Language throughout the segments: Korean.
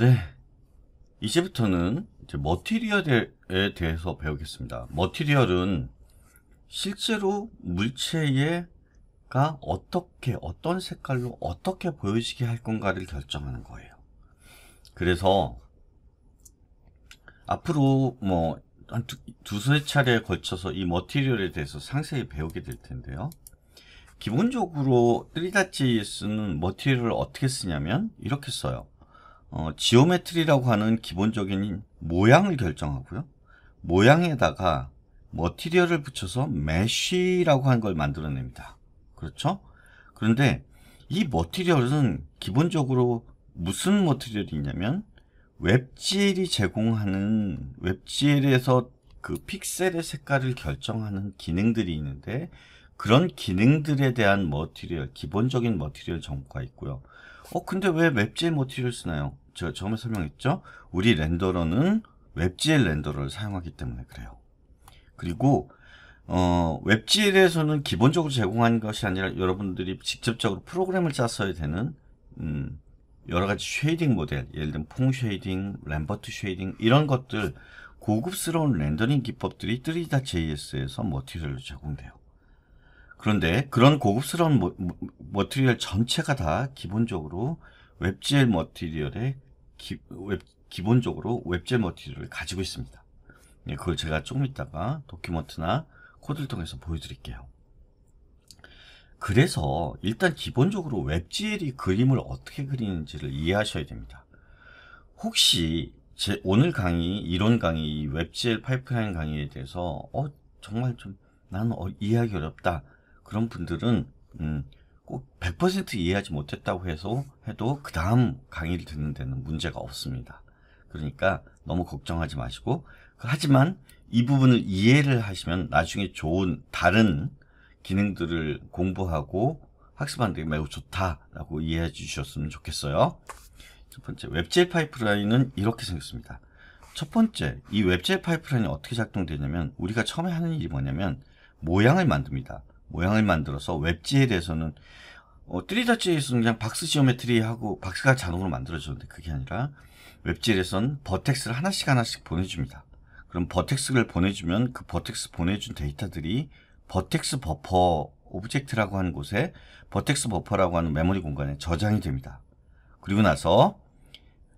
네. 이제부터는 이제 머티리얼에 대해서 배우겠습니다. 머티리얼은 실제로 물체가 어떻게, 어떤 색깔로 어떻게 보여지게 할 건가를 결정하는 거예요. 그래서 앞으로 뭐 한 두세 차례에 걸쳐서 이 머티리얼에 대해서 상세히 배우게 될 텐데요. 기본적으로 3.js는 머티리얼을 어떻게 쓰냐면 이렇게 써요. 어, 지오메트리라고 하는 기본적인 모양을 결정하고요. 모양에다가 머티리얼을 붙여서 메쉬라고 하는 걸 만들어냅니다. 그렇죠? 그런데 이 머티리얼은 기본적으로 무슨 머티리얼이 있냐면 웹GL이 제공하는 웹GL에서 그 픽셀의 색깔을 결정하는 기능들이 있는데 그런 기능들에 대한 머티리얼, 기본적인 머티리얼 정보가 있고요. 어 근데 왜 웹젤 모티를 브 쓰나요? 제가 처음에 설명했죠? 우리 렌더러는 웹젤 렌더러를 사용하기 때문에 그래요. 그리고 어, 웹젤에서는 기본적으로 제공한 것이 아니라 여러분들이 직접적으로 프로그램을 짰어야 되는 음, 여러 가지 쉐이딩 모델, 예를 들면 퐁 쉐이딩, 램버트 쉐이딩 이런 것들 고급스러운 렌더링 기법들이 3다 JS에서 모티리얼 제공돼요. 그런데 그런 고급스러운 머, 머티리얼 전체가 다 기본적으로 웹젤 머티리얼의 기, 본적으로 웹젤 머티리얼을 가지고 있습니다. 예, 그걸 제가 조금 이따가 도큐먼트나 코드를 통해서 보여드릴게요. 그래서 일단 기본적으로 웹젤이 그림을 어떻게 그리는지를 이해하셔야 됩니다. 혹시 제 오늘 강의, 이론 강의, 웹젤 파이프라인 강의에 대해서 어 정말 좀 나는 어, 이해하기 어렵다 그런 분들은 음, 꼭 100% 이해하지 못했다고 해서 해도 그 다음 강의를 듣는 데는 문제가 없습니다. 그러니까 너무 걱정하지 마시고 그 하지만 이 부분을 이해를 하시면 나중에 좋은 다른 기능들을 공부하고 학습하는 데 매우 좋다라고 이해해 주셨으면 좋겠어요. 첫 번째, 웹젤 파이프라인은 이렇게 생겼습니다. 첫 번째, 이 웹젤 파이프라인이 어떻게 작동되냐면 우리가 처음에 하는 일이 뭐냐면 모양을 만듭니다. 모양을 만들어서 웹지에 대해서는 어, 3 d t o 에서는 그냥 박스 지오메트리하고 박스가 자동으로 만들어졌는데 그게 아니라 웹지에서는 버텍스를 하나씩 하나씩 보내줍니다. 그럼 버텍스를 보내주면 그 버텍스 보내준 데이터들이 버텍스 버퍼 오브젝트라고 하는 곳에 버텍스 버퍼라고 하는 메모리 공간에 저장이 됩니다. 그리고 나서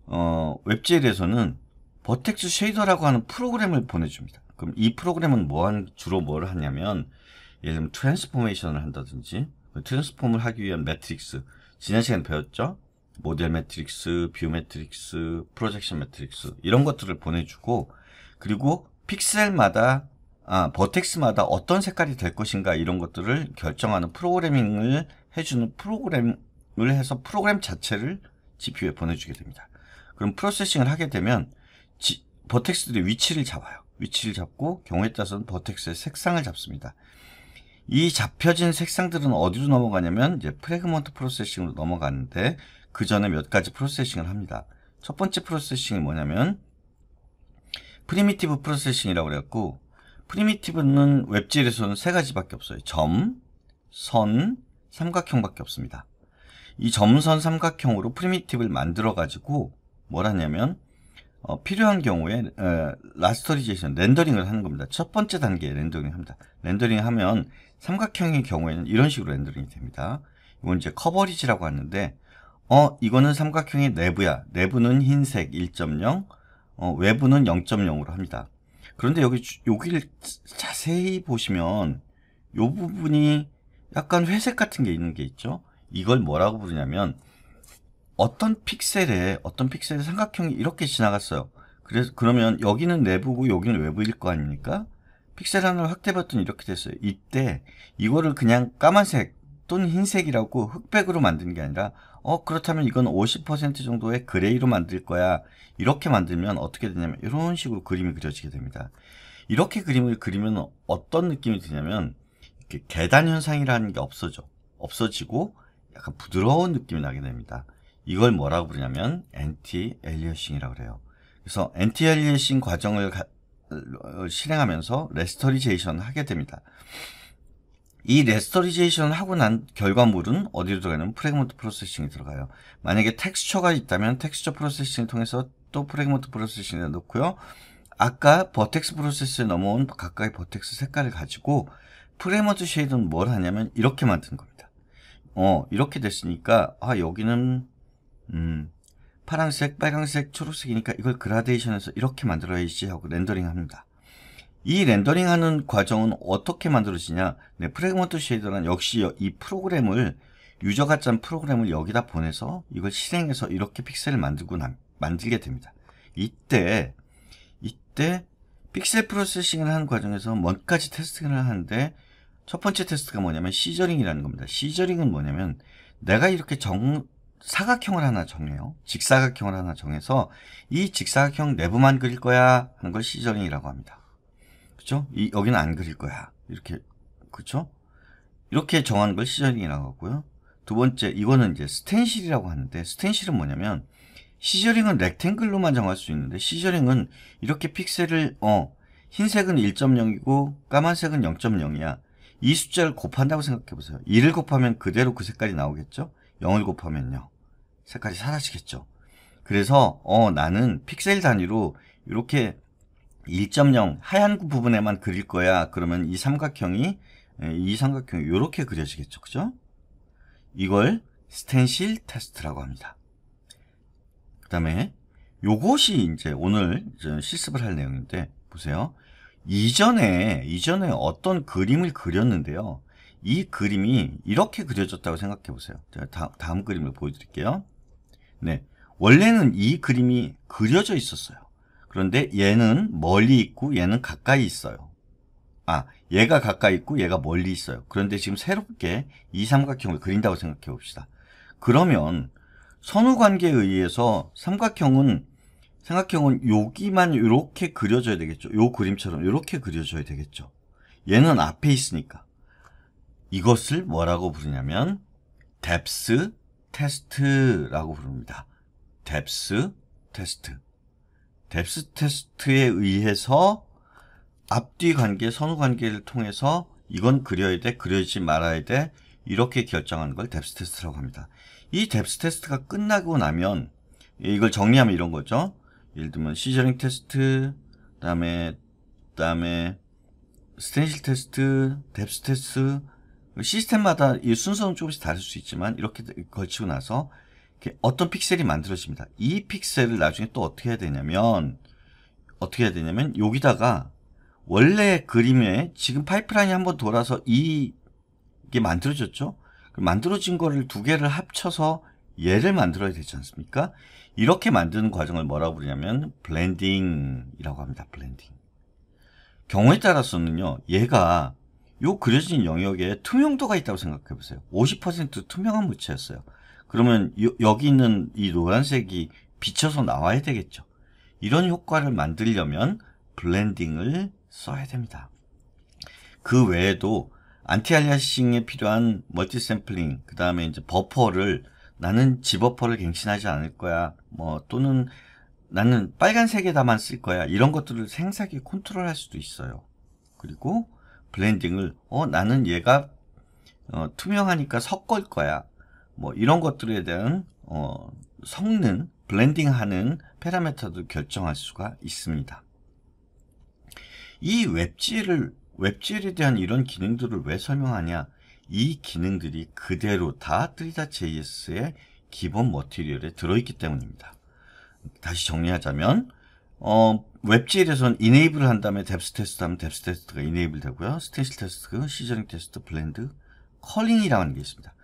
어, 웹지에대해서는 버텍스 쉐이더라고 하는 프로그램을 보내줍니다. 그럼 이 프로그램은 뭐한 주로 뭘 하냐면 예를 들면 트랜스포메이션을 한다든지 트랜스폼을 하기 위한 매트릭스 지난 시간에 배웠죠? 모델 매트릭스, 뷰 매트릭스, 프로젝션 매트릭스 이런 것들을 보내주고 그리고 픽셀마다 아, 버텍스마다 어떤 색깔이 될 것인가 이런 것들을 결정하는 프로그래밍을 해주는 프로그램을 해서 프로그램 자체를 GPU에 보내주게 됩니다. 그럼 프로세싱을 하게 되면 지, 버텍스들의 위치를 잡아요. 위치를 잡고 경우에 따라서는 버텍스의 색상을 잡습니다. 이 잡혀진 색상들은 어디로 넘어가냐면 이제 프레그먼트 프로세싱으로 넘어가는데 그 전에 몇 가지 프로세싱을 합니다. 첫 번째 프로세싱이 뭐냐면 프리미티브 프로세싱이라고 그래갖고 프리미티브는 웹질에서는 세 가지밖에 없어요. 점, 선, 삼각형밖에 없습니다. 이 점선 삼각형으로 프리미티브를 만들어 가지고 뭘 하냐면 어, 필요한 경우에 라스터리제이션 렌더링을 하는 겁니다. 첫 번째 단계에 렌더링 을 합니다. 렌더링 하면 삼각형의 경우에는 이런 식으로 렌더링이 됩니다. 이건 이제 커버리지라고 하는데 어 이거는 삼각형의 내부야. 내부는 흰색 1.0, 어, 외부는 0.0으로 합니다. 그런데 여기 여기를 자세히 보시면 이 부분이 약간 회색 같은 게 있는 게 있죠. 이걸 뭐라고 부르냐면 어떤 픽셀에 어떤 픽셀에 삼각형이 이렇게 지나갔어요. 그래서 그러면 여기는 내부고 여기는 외부일 거 아닙니까? 픽셀 하나로 확대 버튼 이렇게 됐어요. 이때 이거를 그냥 까만색 또는 흰색이라고 흑백으로 만드는 게 아니라 어 그렇다면 이건 50% 정도의 그레이로 만들 거야. 이렇게 만들면 어떻게 되냐면 이런 식으로 그림이 그려지게 됩니다. 이렇게 그림을 그리면 어떤 느낌이 드냐면 이렇게 계단 현상이라는 게 없어져. 없어지고 약간 부드러운 느낌이 나게 됩니다. 이걸 뭐라고 부르냐면 엔티 엘리어싱이라고 그래요. 그래서 엔티 엘리어싱 과정을 어, 실행하면서 레스토리제이션 하게 됩니다. 이 레스토리제이션 하고 난 결과물은 어디로 들어가냐면 프레그먼트 프로세싱이 들어가요. 만약에 텍스처가 있다면 텍스처 프로세싱을 통해서 또 프레그먼트 프로세싱에 넣고요. 아까 버텍스 프로세스에 넘어온 각각의 버텍스 색깔을 가지고 프레먼트 쉐이드는 뭘 하냐면 이렇게 만든 겁니다. 어 이렇게 됐으니까 아 여기는 음 파란색, 빨간색, 초록색이니까 이걸 그라데이션해서 이렇게 만들어야지 하고 렌더링합니다. 이 렌더링하는 과정은 어떻게 만들어지냐 네, 프레그먼트 쉐이더란 역시 이 프로그램을 유저가 짠 프로그램을 여기다 보내서 이걸 실행해서 이렇게 픽셀을 만들고 나, 만들게 됩니다. 이때 이때 픽셀 프로세싱을 하는 과정에서 뭔 가지 테스트를 하는데 첫 번째 테스트가 뭐냐면 시저링이라는 겁니다. 시저링은 뭐냐면 내가 이렇게 정, 사각형을 하나 정해요. 직사각형을 하나 정해서 이 직사각형 내부만 그릴 거야 하는 걸 시저링이라고 합니다. 그렇죠? 이 여기는 안 그릴 거야. 이렇게 그렇죠? 이렇게 정하는 걸 시저링이라고 하고요. 두 번째 이거는 이제 스텐실이라고 하는데 스텐실은 뭐냐면 시저링은 렉탱글로만 정할 수 있는데 시저링은 이렇게 픽셀을 어 흰색은 1.0이고 까만색은 0.0이야. 이 숫자를 곱한다고 생각해 보세요. 1을 곱하면 그대로 그 색깔이 나오겠죠? 0을 곱하면요. 색깔이 사라지겠죠. 그래서 어 나는 픽셀 단위로 이렇게 1.0 하얀 부분에만 그릴 거야. 그러면 이 삼각형이 예, 이 삼각형이 이렇게 그려지겠죠. 그죠? 이걸 스텐실 테스트라고 합니다. 그 다음에 요것이 이제 오늘 이제 실습을 할 내용인데 보세요. 이전에 이전에 어떤 그림을 그렸는데요. 이 그림이 이렇게 그려졌다고 생각해 보세요. 제가 다, 다음 그림을 보여드릴게요. 네. 원래는 이 그림이 그려져 있었어요. 그런데 얘는 멀리 있고 얘는 가까이 있어요. 아, 얘가 가까이 있고 얘가 멀리 있어요. 그런데 지금 새롭게 이 삼각형을 그린다고 생각해 봅시다. 그러면 선후 관계에 의해서 삼각형은 삼각형은 여기만 이렇게 그려줘야 되겠죠. 요 그림처럼 이렇게 그려줘야 되겠죠. 얘는 앞에 있으니까. 이것을 뭐라고 부르냐면 뎁스 테스트라고 부릅니다. 뎁스 테스트. 뎁스 테스트에 의해서 앞뒤 관계, 선후 관계를 통해서 이건 그려야 돼, 그려지 말아야 돼 이렇게 결정하는 걸 뎁스 테스트라고 합니다. 이 뎁스 테스트가 끝나고 나면 이걸 정리하면 이런 거죠. 예를 들면 시저링 테스트, 그다음에 그다음에 스텐실 테스트, 뎁스 테스트, 시스템마다 이 순서는 조금씩 다를 수 있지만 이렇게 걸치고 나서 어떤 픽셀이 만들어집니다. 이 픽셀을 나중에 또 어떻게 해야 되냐면 어떻게 해야 되냐면 여기다가 원래 그림에 지금 파이프라인이 한번 돌아서 이, 이게 만들어졌죠? 만들어진 거를 두 개를 합쳐서 얘를 만들어야 되지 않습니까? 이렇게 만드는 과정을 뭐라고 부르냐면 블렌딩이라고 합니다. 블렌딩. 경우에 따라서는요. 얘가 요 그려진 영역에 투명도가 있다고 생각해 보세요. 50% 투명한 물체였어요. 그러면 요, 여기 있는 이 노란색이 비쳐서 나와야 되겠죠. 이런 효과를 만들려면 블렌딩을 써야 됩니다. 그 외에도 안티알리아싱에 필요한 멀티 샘플링, 그 다음에 이제 버퍼를 나는 지버퍼를 갱신하지 않을 거야. 뭐 또는 나는 빨간색에다만 쓸 거야. 이런 것들을 생색이 컨트롤할 수도 있어요. 그리고 블렌딩을 어 나는 얘가 어, 투명하니까 섞을 거야 뭐 이런 것들에 대한 어, 성능 블렌딩하는 페라메터도 결정할 수가 있습니다. 이 웹질을 웹질에 대한 이런 기능들을 왜 설명하냐? 이 기능들이 그대로 다3리 JS의 기본 머티리얼에 들어있기 때문입니다. 다시 정리하자면 어, 웹질에선 이네이블 한 다음에 뎁스 테스트 하면 뎁스 테스트가 이네이블 되고요. 스테이시 테스트, 시저링 테스트, 블렌드, 컬링이라는 게 있습니다.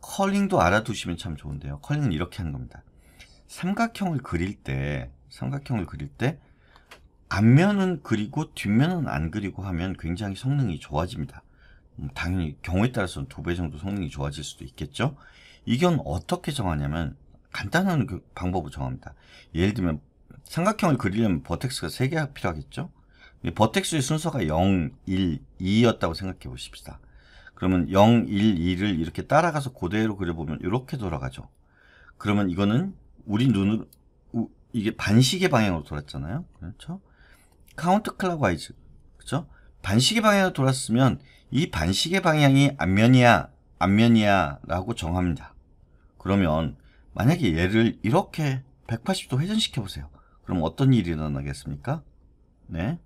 컬링도 알아두시면 참 좋은데요. 컬링은 이렇게 하는 겁니다. 삼각형을 그릴 때 삼각형을 그릴 때 앞면은 그리고 뒷면은 안 그리고 하면 굉장히 성능이 좋아집니다. 음, 당연히 경우에 따라서는 두 배 정도 성능이 좋아질 수도 있겠죠. 이건 어떻게 정하냐면 간단한 그 방법을 정합니다. 예를 들면 삼각형을 그리려면 버텍스가 3개가 필요하겠죠? 버텍스의 순서가 0, 1, 2였다고 생각해 보십시다. 그러면 0, 1, 2를 이렇게 따라가서 그대로 그려보면 이렇게 돌아가죠. 그러면 이거는 우리 눈으로 이게 반시계 방향으로 돌았잖아요. 그렇죠? 카운트 클라와이즈 그렇죠? 반시계 방향으로 돌았으면 이 반시계 방향이 앞면이야, 앞면이야 라고 정합니다. 그러면 만약에 얘를 이렇게 180도 회전시켜 보세요. 그럼 어떤 일이 일어나겠습니까? 네.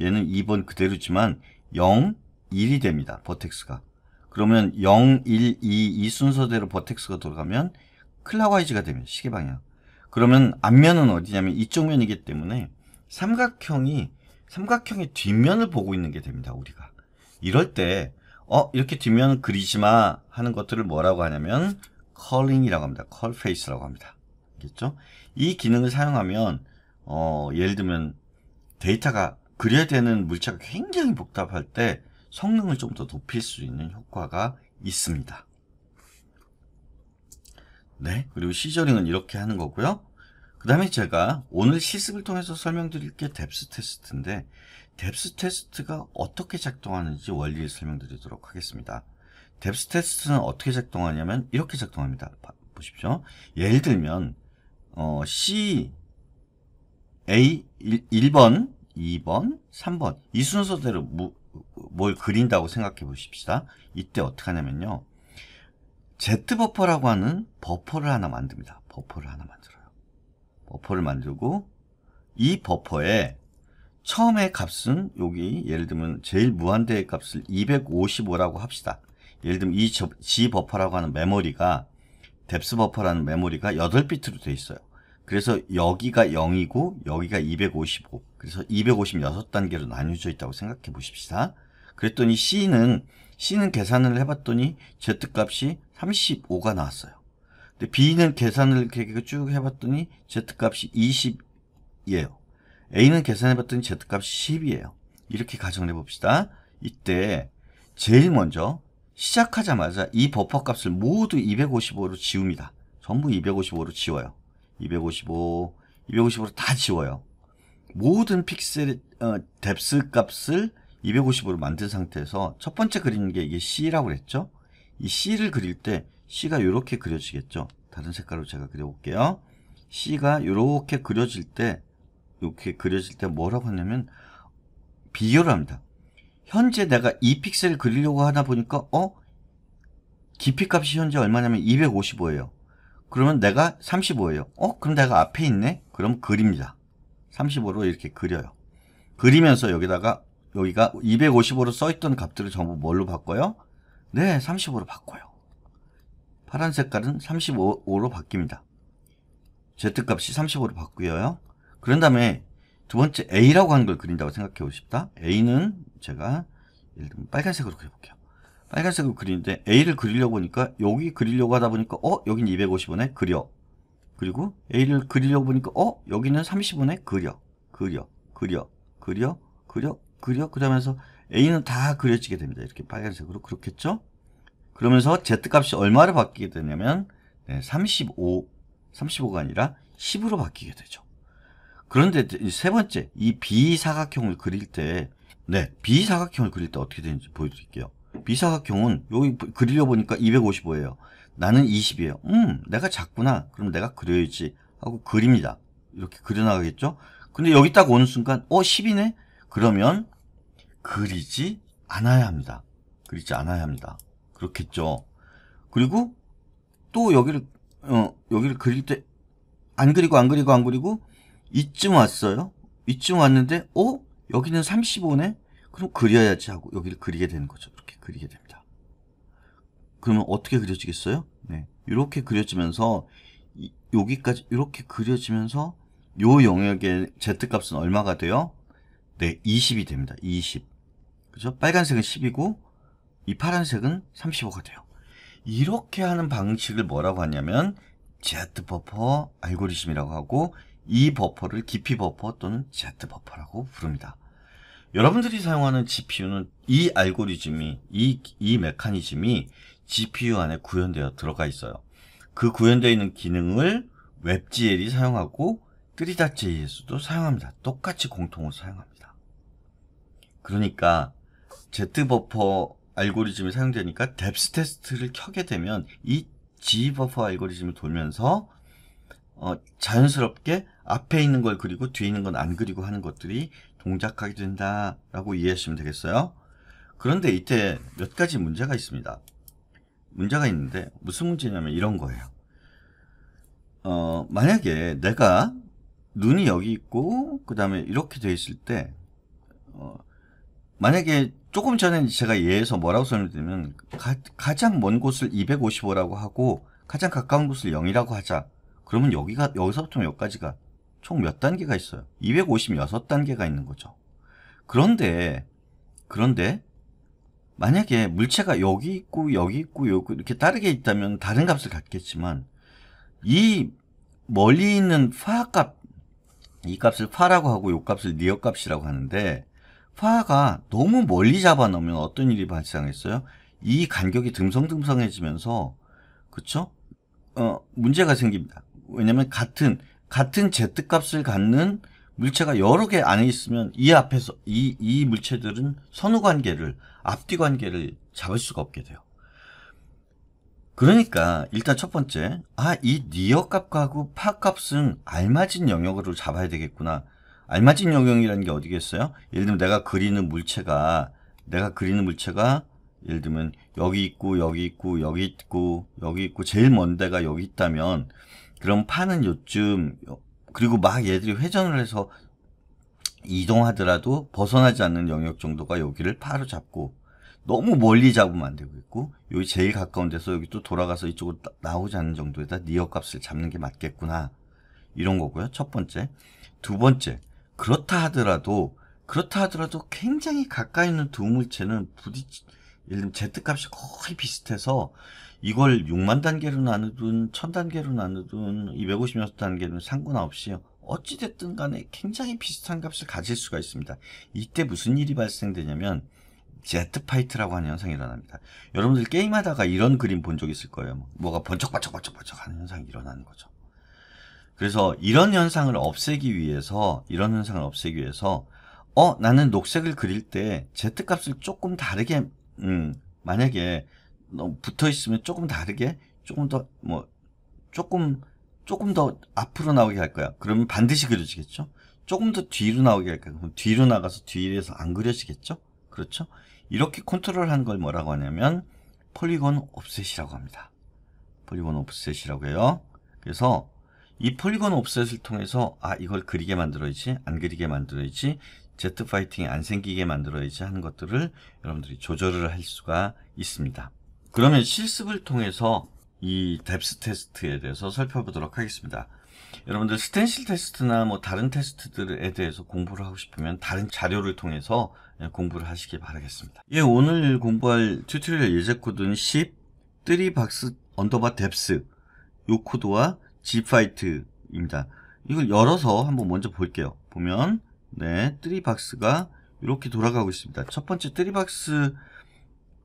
얘는 2번 그대로지만 0, 1이 됩니다. 버텍스가. 그러면 0, 1, 2, 이 순서대로 버텍스가 돌아가면 클라와이즈가 되면 시계 방향. 그러면 앞면은 어디냐면 이쪽 면이기 때문에 삼각형이 삼각형의 뒷면을 보고 있는 게 됩니다. 우리가. 이럴 때 어, 이렇게 뒷면을 그리지 마 하는 것들을 뭐라고 하냐면 컬링이라고 합니다. 컬 페이스라고 합니다. 알겠죠? 이 기능을 사용하면 어, 예를 들면 데이터가 그려야 되는 물체가 굉장히 복잡할 때 성능을 좀 더 높일 수 있는 효과가 있습니다. 네, 그리고 시저링은 이렇게 하는 거고요. 그 다음에 제가 오늘 시습을 통해서 설명드릴 게 뎁스 테스트인데 뎁스 테스트가 어떻게 작동하는지 원리를 설명드리도록 하겠습니다. 뎁스 테스트는 어떻게 작동하냐면 이렇게 작동합니다. 보십시오. 예를 들면 어, A 1, 번 2번, 3번 이 순서대로 무, 뭘 그린다고 생각해 보십시다. 이때 어떻게 하냐면요. Z버퍼라고 하는 버퍼를 하나 만듭니다. 버퍼를 하나 만들어요. 버퍼를 만들고 이 버퍼에 처음에 값은 여기 예를 들면 제일 무한대의 값을 255라고 합시다. 예를 들면 이 G 버퍼라고 하는 메모리가 뎁스 버퍼라는 메모리가 8비트로 되어 있어요. 그래서 여기가 0이고 여기가 255 그래서 256단계로 나뉘어져 있다고 생각해 보십시다. 그랬더니 C는 C는 계산을 해봤더니 Z값이 35가 나왔어요. 근데 B는 계산을 쭉 해봤더니 Z값이 20이에요. A는 계산해봤더니 Z값이 10이에요. 이렇게 가정을 해봅시다. 이때 제일 먼저 시작하자마자 이 버퍼값을 모두 255로 지웁니다. 전부 255로 지워요. 255, 255로 다 지워요. 모든 픽셀 어, 뎁스 값을 250으로 만든 상태에서 첫 번째 그리는 게 이게 C라고 그랬죠? 이 C를 그릴 때 C가 이렇게 그려지겠죠? 다른 색깔로 제가 그려볼게요. C가 이렇게 그려질 때 이렇게 그려질 때 뭐라고 하냐면 비교를 합니다. 현재 내가 이 픽셀을 그리려고 하다 보니까 어? 깊이 값이 현재 얼마냐면 255예요. 그러면 내가 35예요. 어? 그럼 내가 앞에 있네? 그럼 그립니다. 35로 이렇게 그려요. 그리면서 여기다가 여기가 255로 써있던 값들을 전부 뭘로 바꿔요? 네, 35로 바꿔요. 파란 색깔은 35로 바뀝니다. Z값이 35로 바뀌어요. 그런 다음에 두 번째 A라고 하는 걸 그린다고 생각해 보십시다. A는 제가 예를 들면 빨간색으로 그려볼게요. 빨간색으로 그리는데 A를 그리려고 하니까 여기 그리려고 하다 보니까 어? 여긴 250원에 그려. 그리고 A를 그리려고 보니까 어? 여기는 30원에 그려. 그려. 그려. 그려. 그려. 그려. 그러면서 A는 다 그려지게 됩니다. 이렇게 빨간색으로 그렇겠죠? 그러면서 Z값이 얼마로 바뀌게 되냐면 네, 35, 35가 아니라 10으로 바뀌게 되죠. 그런데 세 번째, 이 비사각형을 그릴 때, 네, 비사각형을 그릴 때 어떻게 되는지 보여드릴게요. 비사각형은 여기 그리려 보니까 255예요. 나는 20이에요. 음, 내가 작구나. 그럼 내가 그려야지 하고 그립니다. 이렇게 그려나가겠죠? 근데 여기 딱 오는 순간 어 10이네? 그러면 그리지 않아야 합니다. 그리지 않아야 합니다. 그렇겠죠. 그리고 또 여기를 어, 여기를 그릴 때 안 그리고 안 그리고 안 그리고 이쯤 왔어요. 이쯤 왔는데 어? 여기는 35네? 그럼 그려야지 하고 여기를 그리게 되는 거죠. 이렇게 그리게 됩니다. 그러면 어떻게 그려지겠어요? 네. 이렇게 그려지면서 이, 여기까지 이렇게 그려지면서 요 영역의 z값은 얼마가 돼요? 네, 20이 됩니다. 20. 그죠? 빨간색은 10이고 이 파란색은 35가 돼요. 이렇게 하는 방식을 뭐라고 하냐면 Z 버퍼 알고리즘이라고 하고 이 버퍼를 깊이 버퍼 또는 Z 버퍼라고 부릅니다. 여러분들이 사용하는 GPU는 이 알고리즘이 이, 이 메커니즘이 GPU 안에 구현되어 들어가 있어요. 그 구현되어 있는 기능을 웹GL이 사용하고 3리닷 j s 도 사용합니다. 똑같이 공통으로 사용합니다. 그러니까 Z버퍼 알고리즘이 사용되니까 뎁스 테스트를 켜게 되면 이 G버퍼 알고리즘이 돌면서 어, 자연스럽게 앞에 있는 걸 그리고 뒤에 있는 건 안 그리고 하는 것들이 동작하게 된다라고 이해하시면 되겠어요. 그런데 이때 몇 가지 문제가 있습니다. 문제가 있는데 무슨 문제냐면 이런 거예요. 어, 만약에 내가 눈이 여기 있고 그 다음에 이렇게 돼 있을 때 어, 만약에 조금 전에 제가 예에서 뭐라고 설명드리면 가, 장먼 곳을 255라고 하고 가장 가까운 곳을 0이라고 하자. 그러면 여기가 여기서부터 여기까지가 총몇 단계가 있어요? 256단계가 있는 거죠. 그런데 그런데 만약에 물체가 여기 있고 여기 있고 여기 이렇게 다르게 있다면 다른 값을 갖겠지만 이 멀리 있는 화 파값 이 값을 화라고 하고 이 값을 니어 값이라고 하는데 화가 너무 멀리 잡아 놓으면 어떤 일이 발생했어요? 이 간격이 듬성듬성해지면서 그쵸? 어 문제가 생깁니다. 왜냐면 같은 같은 Z값을 갖는 물체가 여러 개 안에 있으면 이 앞에서 이, 이 물체들은 선후 관계를 앞뒤 관계를 잡을 수가 없게 돼요. 그러니까 일단 첫 번째 아이 니어 값하고 파 값은 알맞은 영역으로 잡아야 되겠구나. 알맞은 영역이라는 게 어디겠어요? 예를 들면 내가 그리는 물체가 내가 그리는 물체가 예를 들면 여기 있고 여기 있고 여기 있고 여기 있고 제일 먼 데가 여기 있다면 그럼 파는 요즘 그리고 막 얘들이 회전을 해서 이동하더라도 벗어나지 않는 영역 정도가 여기를 파로 잡고 너무 멀리 잡으면 안 되고 있고 여기 제일 가까운 데서 여기 또 돌아가서 이쪽으로 나오지 않는 정도에다 니어값을 잡는 게 맞겠구나 이런 거고요 첫 번째 두 번째 그렇다 하더라도 그렇다 하더라도 굉장히 가까이 있는 두 물체는 부딪 예를 들면 Z값이 거의 비슷해서 이걸 6만 단계로 나누든 1000단계로 나누든 256단계는 상관없이 어찌됐든 간에 굉장히 비슷한 값을 가질 수가 있습니다. 이때 무슨 일이 발생되냐면 제트파이트라고 하는 현상이 일어납니다. 여러분들 게임하다가 이런 그림 본 적 있을 거예요. 뭐가 번쩍번쩍번쩍번쩍 하는 현상이 일어나는 거죠. 그래서 이런 현상을 없애기 위해서 이런 현상을 없애기 위해서 어 나는 녹색을 그릴 때 제트값을 조금 다르게 음 만약에 너무 붙어 있으면 조금 다르게 조금 더 뭐 조금 조금 더 앞으로 나오게 할 거야. 그러면 반드시 그려지겠죠. 조금 더 뒤로 나오게 할 거야. 그럼 뒤로 나가서 뒤에서 안 그려지겠죠. 그렇죠? 이렇게 컨트롤한 걸 뭐라고 하냐면 폴리곤 옵셋이라고 합니다. 폴리곤 옵셋이라고 해요. 그래서 이 폴리곤 옵셋을 통해서 아 이걸 그리게 만들어야지 안 그리게 만들어야지 제트 파이팅이 안 생기게 만들어야지 하는 것들을 여러분들이 조절을 할 수가 있습니다. 그러면 실습을 통해서 이 뎁스 테스트에 대해서 살펴보도록 하겠습니다. 여러분들 스텐실 테스트나 뭐 다른 테스트들에 대해서 공부를 하고 싶으면 다른 자료를 통해서 예, 공부를 하시기 바라겠습니다. 예, 오늘 공부할 튜토리얼 예제 코드는 10 3박스 언더바 뎁스 요 코드와 gfight입니다. 이걸 열어서 한번 먼저 볼게요. 보면 네, 3박스가 이렇게 돌아가고 있습니다. 첫 번째 3박스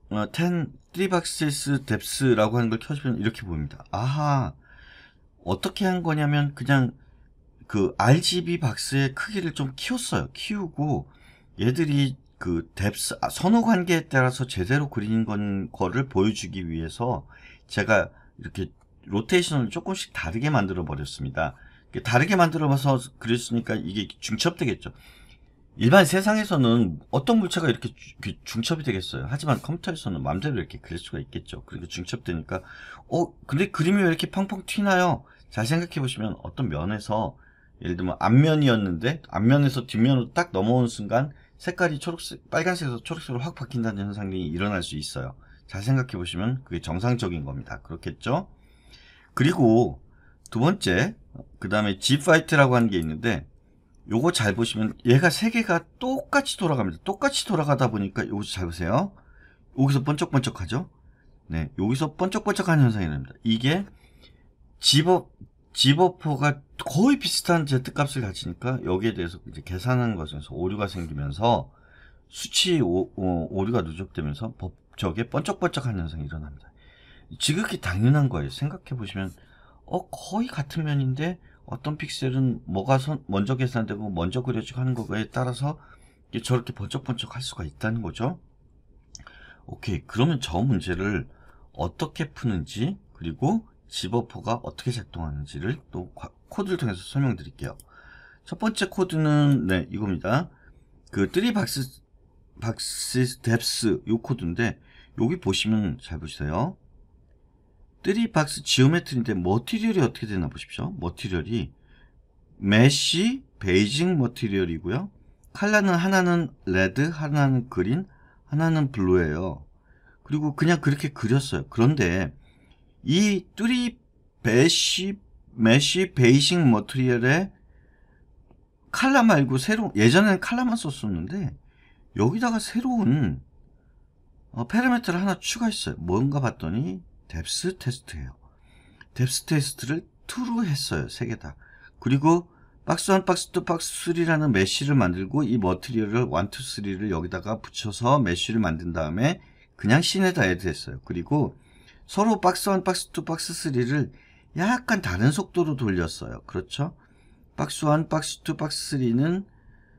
10 어, 3박세스 뎁스라고 하는 걸켜주면 이렇게 보입니다. 아하. 어떻게 한 거냐면 그냥 그 RGB 박스의 크기를 좀 키웠어요. 키우고 얘들이 그 뎁스 아, 선호 관계에 따라서 제대로 그리는 건 거를 보여주기 위해서 제가 이렇게 로테이션을 조금씩 다르게 만들어 버렸습니다. 다르게 만들어서 봐그랬으니까 이게 중첩되겠죠. 일반 세상에서는 어떤 물체가 이렇게 중첩이 되겠어요. 하지만 컴퓨터에서는 마음대로 이렇게 그릴 수가 있겠죠. 그렇게 그러니까 중첩되니까 어 근데 그림이 왜 이렇게 펑펑 튀나요? 잘 생각해 보시면 어떤 면에서 예를 들면 앞면이었는데 앞면에서 뒷면으로 딱 넘어온 순간 색깔이 초록색, 빨간색에서 초록색으로 확 바뀐다는 현상이 일어날 수 있어요. 잘 생각해 보시면 그게 정상적인 겁니다. 그렇겠죠? 그리고 두 번째, 그 다음에 G파이트라고 하는 게 있는데 요거 잘 보시면 얘가 세 개가 똑같이 돌아갑니다. 똑같이 돌아가다 보니까 요거 잘 보세요. 여기서 번쩍번쩍하죠. 네, 여기서 번쩍번쩍하는 현상이 납니다. 이게 집업 집어퍼가 거의 비슷한 Z값을 가지니까 여기에 대해서 이제 계산한 것에서 오류가 생기면서 수치 오, 어, 오 류가 누적되면서 법적에 번쩍번쩍한 현상이 일어납니다. 지극히 당연한 거예요. 생각해 보시면 어 거의 같은 면인데 어떤 픽셀은 뭐가 선, 먼저 계산되고 먼저 그려지고 하는 거에 따라서 저렇게 번쩍번쩍 할 수가 있다는 거죠. 오케이. 그러면 저 문제를 어떻게 푸는지 그리고 집어포가 어떻게 작동하는지를 또 코드를 통해서 설명드릴게요. 첫 번째 코드는 네 이겁니다. 그트 박스 박스 뎁스 요 코드인데 여기 보시면 잘 보세요. 3D 박스 지오메트리인데 머티리얼이 어떻게 되나 보십시오. 머티리얼이 메쉬 베이징 머티리얼이고요. 칼라는 하나는 레드, 하나는 그린, 하나는 블루예요. 그리고 그냥 그렇게 그렸어요. 그런데 이 뚜리 베시 메시 베이징 머트리얼에 칼라 말고 새로 예전에는 칼라만 썼었는데 여기다가 새로운 어, 페라메트를 하나 추가했어요. 뭔가 봤더니 뎁스 테스트예요. 뎁스 테스트를 트루 했어요. 세 개 다. 그리고 박스 한 박스 2, 박스 3라는 메쉬를 만들고 이 머티리얼을 1, 2, 3를 여기다가 붙여서 메쉬를 만든 다음에 그냥 씬에다 애드했어요. 그리고 서로 박스 1, 박스 2, 박스 3를 약간 다른 속도로 돌렸어요. 그렇죠? 박스 1, 박스 2, 박스 3는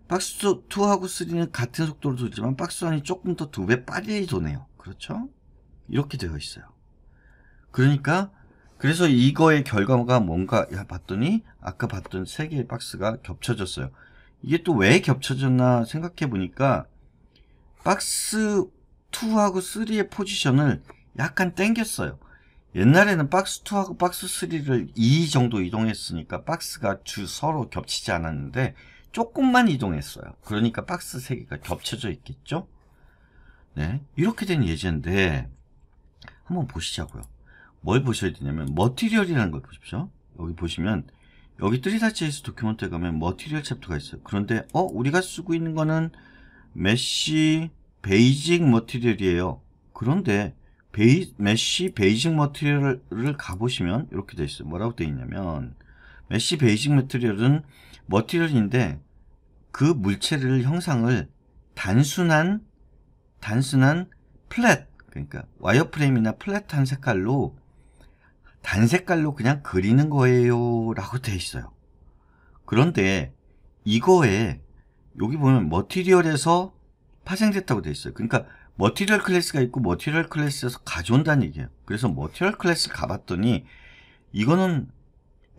박스 2하고 3는 같은 속도로 돌지만 박스 1이 조금 더 두 배 빨리 도네요. 그렇죠? 이렇게 되어 있어요. 그러니까 그래서 이거의 결과가 뭔가 야, 봤더니 아까 봤던 세 개의 박스가 겹쳐졌어요. 이게 또 왜 겹쳐졌나 생각해 보니까 박스 2하고 3의 포지션을 약간 땡겼어요. 옛날에는 박스 2하고 박스 3를 2 정도 이동했으니까 박스가 주 서로 겹치지 않았는데 조금만 이동했어요. 그러니까 박스 3개가 겹쳐져 있겠죠? 네, 이렇게 된 예제인데 한번 보시자고요. 뭘 보셔야 되냐면 머티리얼이라는 걸 보십시오. 여기 보시면 여기 트리다치에서 도큐먼트에 가면 머티리얼 챕터가 있어요. 그런데 어 우리가 쓰고 있는 거는 메쉬 베이직 머티리얼이에요. 그런데 베이, 메쉬 베이직 머티리얼을 가보시면 이렇게 돼 있어요. 뭐라고 돼 있냐면 메쉬 베이직 머티리얼은 머티리얼인데 그 물체를 형상을 단순한 단순한 플랫 그러니까 와이어프레임이나 플랫한 색깔로 단색깔로 그냥 그리는 거예요 라고 되어 있어요. 그런데 이거에 여기 보면 머티리얼에서 파생됐다고 되어 있어요. 그러니까 머티리얼 클래스가 있고 머티리얼 클래스에서 가져온다는 얘기예요. 그래서 머티리얼 클래스 가봤더니 이거는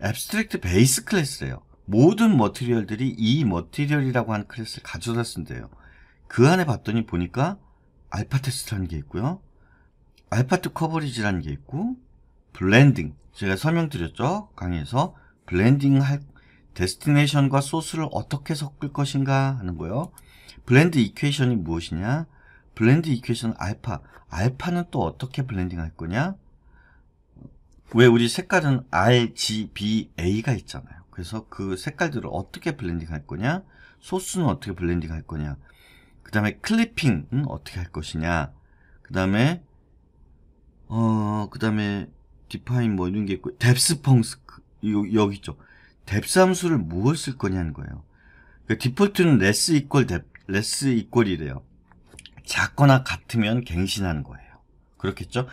앱스트랙트 베이스 클래스예요 모든 머티리얼들이 이 머티리얼이라고 하는 클래스를 가져다 쓴대요. 그 안에 봤더니 보니까 알파 테스트라는 게 있고요. 알파 투 커버리지라는 게 있고 블렌딩 제가 설명드렸죠 강의에서 블렌딩 할 데스티네이션과 소스를 어떻게 섞을 것인가 하는 거요 블렌드 이퀘이션이 무엇이냐 블렌드 이퀘이션 알파 알파는 또 어떻게 블렌딩 할 거냐 왜 우리 색깔은 R, G, B, A가 있잖아요 그래서 그 색깔들을 어떻게 블렌딩 할 거냐 소스는 어떻게 블렌딩 할 거냐 그 다음에 클리핑은 어떻게 할 것이냐 그 다음에 어, 그 다음에 디파인 뭐 이런 게 있고 뎁스 펑스 그, 여기 있죠. 뎁스 함수를 무엇을 거냐는 거예요. 그러니까 디폴트는 레스 이퀄 레스 이퀄이래요 작거나 같으면 갱신하는 거예요. 그렇겠죠?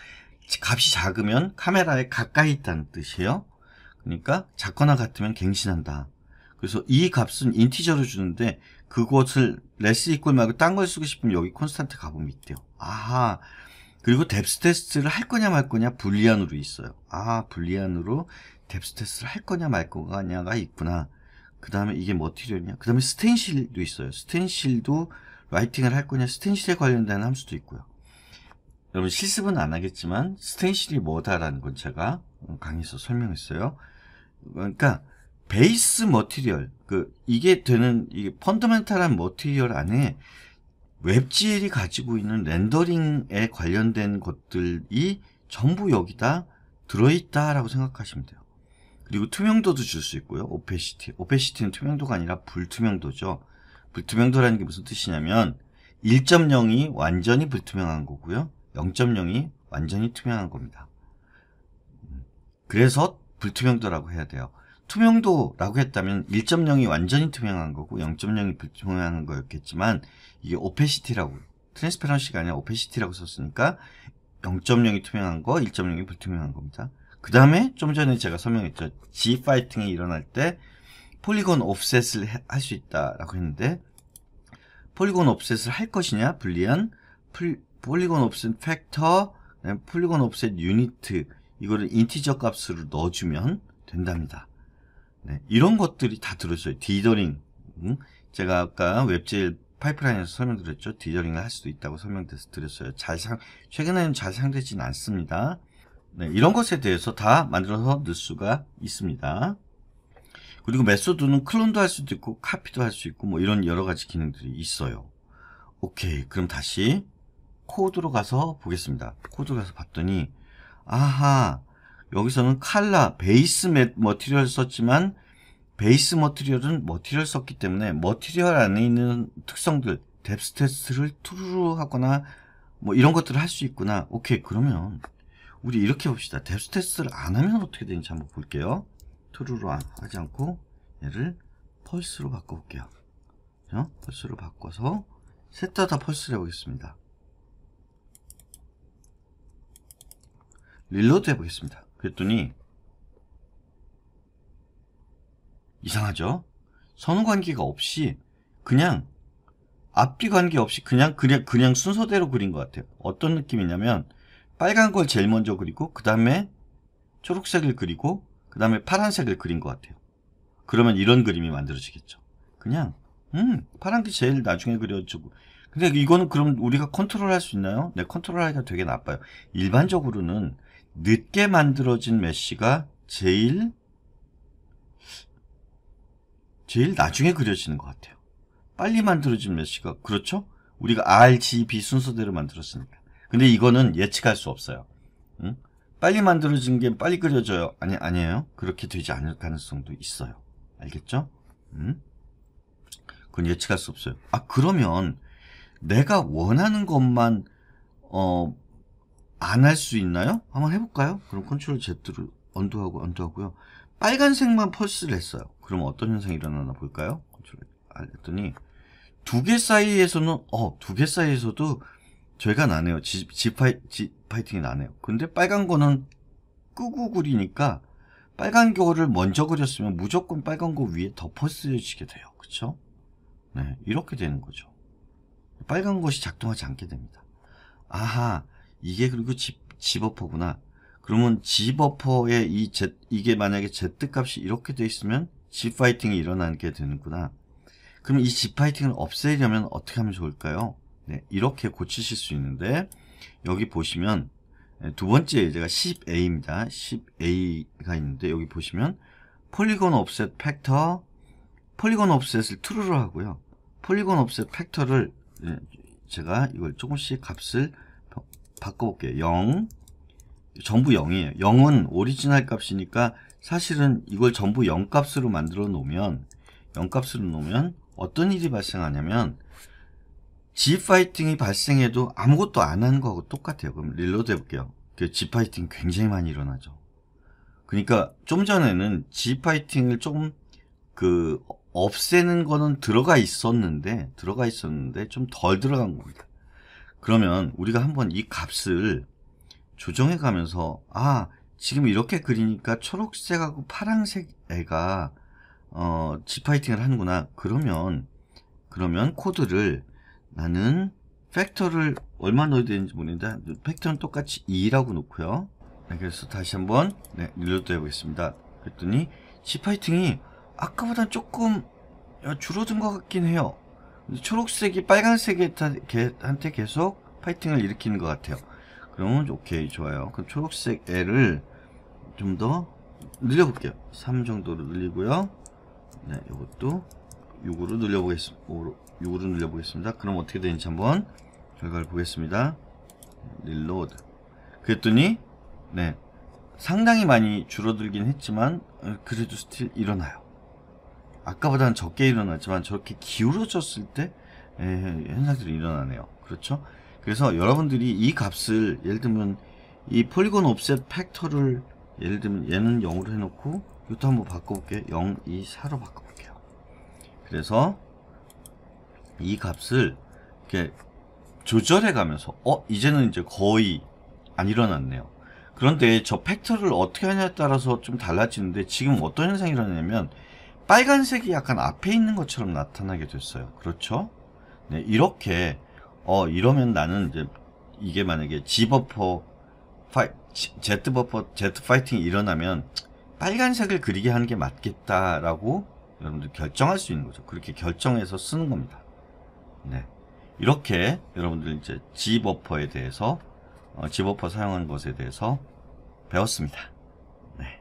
값이 작으면 카메라에 가까이 있다는 뜻이에요. 그러니까 작거나 같으면 갱신한다. 그래서 이 값은 인티저로 주는데 그것을 레스 이퀄 e q 말고 딴걸 쓰고 싶으면 여기 콘스탄트 가보면 있대요. 아하. 그리고 뎁스 테스트를 할 거냐 말 거냐 불리안으로 있어요. 아, 불리안으로 뎁스 테스트를 할 거냐 말 거냐가 있구나. 그 다음에 이게 머티리얼이냐. 뭐 그 다음에 스텐실도 있어요. 스텐실도 라이팅을 할 거냐. 스텐실에 관련된 함수도 있고요. 여러분 실습은 안 하겠지만 스텐실이 뭐다라는 건 제가 어, 강의에서 설명했어요. 그러니까 베이스 머티리얼, 그 이게 되는 이게 펀더멘탈한 머티리얼 안에 웹질이 가지고 있는 렌더링에 관련된 것들이 전부 여기다 들어있다라고 생각하시면 돼요. 그리고 투명도도 줄 수 있고요. 오페시티. 오페시티는 투명도가 아니라 불투명도죠. 불투명도라는 게 무슨 뜻이냐면 1.0이 완전히 불투명한 거고요. 0.0이 완전히 투명한 겁니다. 그래서 불투명도라고 해야 돼요. 투명도라고 했다면 1.0이 완전히 투명한 거고 0.0이 불투명한 거였겠지만 이게 오페시티라고 트랜스페런시가 아니라 오페시티라고 썼으니까 0.0이 투명한 거, 1.0이 불투명한 겁니다. 그 다음에 좀 전에 제가 설명했죠. G 파이팅이 일어날 때 폴리곤 옵셋을 할 수 있다라고 했는데 폴리곤 옵셋을 할 것이냐, 불리한 폴리곤 옵셋 팩터, 폴리곤 옵셋 유니트 이거를 인티저 값으로 넣어주면 된답니다. 네, 이런 것들이 다 들어있어요. 디저링. 음? 제가 아까 웹젤 파이프라인에서 설명드렸죠. 디저링을 할 수도 있다고 설명드렸어요. 잘 상, 최근에는 잘사용되진 않습니다. 네, 이런 것에 대해서 다 만들어서 넣을 수가 있습니다. 그리고 메소드는 클론도 할 수도 있고 카피도 할 수 있고 뭐 이런 여러 가지 기능들이 있어요. 오케이. 그럼 다시 코드로 가서 보겠습니다. 코드로 가서 봤더니 아하 여기서는 칼라 베이스 머티리얼 썼지만 베이스 머티리얼은 머티리얼 썼기 때문에 머티리얼 안에 있는 특성들 뎁스 테스트를 투루루 하거나 뭐 이런 것들을 할 수 있구나 오케이 그러면 우리 이렇게 봅시다 뎁스 테스트를 안 하면 어떻게 되는지 한번 볼게요 투루로 하지 않고 얘를 펄스로 바꿔볼게요 그죠? 어? 펄스로 바꿔서 셋 다다 펄스를 해보겠습니다 릴로드 해보겠습니다 그랬더니 이상하죠? 선후 관계가 없이 그냥 앞뒤 관계 없이 그냥 그냥 그냥 순서대로 그린 것 같아요. 어떤 느낌이냐면 빨간 걸 제일 먼저 그리고 그 다음에 초록색을 그리고 그 다음에 파란색을 그린 것 같아요. 그러면 이런 그림이 만들어지겠죠. 그냥 음 파란 게 제일 나중에 그려지고 근데 이거는 그럼 우리가 컨트롤 할 수 있나요? 네 컨트롤 하기가 되게 나빠요. 일반적으로는 늦게 만들어진 메시가 제일 제일 나중에 그려지는 것 같아요. 빨리 만들어진 메시가 그렇죠? 우리가 R, G, B 순서대로 만들었으니까. 근데 이거는 예측할 수 없어요. 응? 빨리 만들어진 게 빨리 그려져요. 아니 아니에요. 그렇게 되지 않을 가능성도 있어요. 알겠죠? 응? 그건 예측할 수 없어요. 아 그러면 내가 원하는 것만 어 안할수 있나요? 한번 해볼까요? 그럼 컨트롤 Z를 언두하고 언두하고요. 빨간색만 펄스를 했어요. 그럼 어떤 현상이 일어나나 볼까요? 컨트롤 R 했더니 두 개 사이에서는 어두 개 사이에서도 저희가 나네요. 지, 지, 파이, 지 파이팅이 나네요. 근데 빨간 거는 끄고 그리니까 빨간 거를 먼저 그렸으면 무조건 빨간 거 위에 덮어쓰여지게 돼요. 그쵸? 네, 이렇게 되는 거죠. 빨간 것이 작동하지 않게 됩니다. 아하, 이게 그리고 집, 집어퍼구나. 그러면 집어퍼에이 Z, 이게 만약에 Z값이 이렇게 돼 있으면 집파이팅이 일어나게 되는구나. 그럼 이 집파이팅을 없애려면 어떻게 하면 좋을까요? 네, 이렇게 고치실 수 있는데 여기 보시면 네, 두 번째 예제가 10A입니다. 10A가 있는데 여기 보시면 폴리곤 옵셋 팩터 폴리곤 옵셋을 true로 하고요. 폴리곤 옵셋 팩터를 네, 제가 이걸 조금씩 값을 바꿔볼게요. 0 전부 0이에요. 0은 오리지널 값이니까 사실은 이걸 전부 0값으로 만들어 놓으면 0값으로 놓으면 어떤 일이 발생하냐면 G파이팅이 발생해도 아무것도 안 하는 거하고 똑같아요. 그럼 릴로드 해볼게요. 그 G파이팅 굉장히 많이 일어나죠. 그러니까 좀 전에는 G파이팅을 좀 그 없애는 거는 들어가 있었는데 들어가 있었는데 좀 덜 들어간 겁니다. 그러면 우리가 한번 이 값을 조정해 가면서 아 지금 이렇게 그리니까 초록색하고 파랑색 애가 어, 지파이팅을 하는구나 그러면 그러면 코드를 나는 팩터를 얼마 넣어야 되는지 모르는데 팩터는 똑같이 2라고 놓고요 네, 그래서 다시 한번 네, 릴로드 해보겠습니다 그랬더니 지파이팅이 아까보다 조금 줄어든 것 같긴 해요 초록색이 빨간색한테 계속 파이팅을 일으키는 것 같아요. 그러면 오케이 좋아요. 그럼 초록색 L을 좀 더 늘려볼게요. 3 정도로 늘리고요. 네, 이것도 6으로 늘려보겠습니다. 6으로 늘려보겠습니다. 그럼 어떻게 되는지 한번 결과를 보겠습니다. 릴로드. 그랬더니 네 상당히 많이 줄어들긴 했지만 어, 그래도 스틸 일어나요. 아까보다는 적게 일어났지만 저렇게 기울어졌을 때 에, 예, 현상들이 일어나네요. 그렇죠? 그래서 여러분들이 이 값을 예를 들면 이 폴리곤 옵셋 팩터를 예를 들면 얘는 0으로 해놓고 이것도 한번 바꿔볼게요. 0, 2, 4로 바꿔볼게요. 그래서 이 값을 이렇게 조절해 가면서 어? 이제는 이제 거의 안 일어났네요. 그런데 저 팩터를 어떻게 하냐에 따라서 좀 달라지는데 지금 어떤 현상이 일어나냐면 빨간색이 약간 앞에 있는 것처럼 나타나게 됐어요. 그렇죠? 네, 이렇게 어 이러면 나는 이제 이게 만약에 G 버퍼 파이, Z 버퍼 Z 파이팅이 일어나면 빨간색을 그리게 하는 게 맞겠다라고 여러분들 결정할 수 있는 거죠. 그렇게 결정해서 쓰는 겁니다. 네. 이렇게 여러분들 이제 G 버퍼에 대해서 어, G 버퍼 사용하는 것에 대해서 배웠습니다. 네.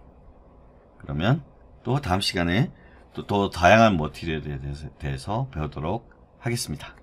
그러면 또 다음 시간에 또, 또 다양한 모티리얼에 뭐 대해서, 대해서 배우도록 하겠습니다.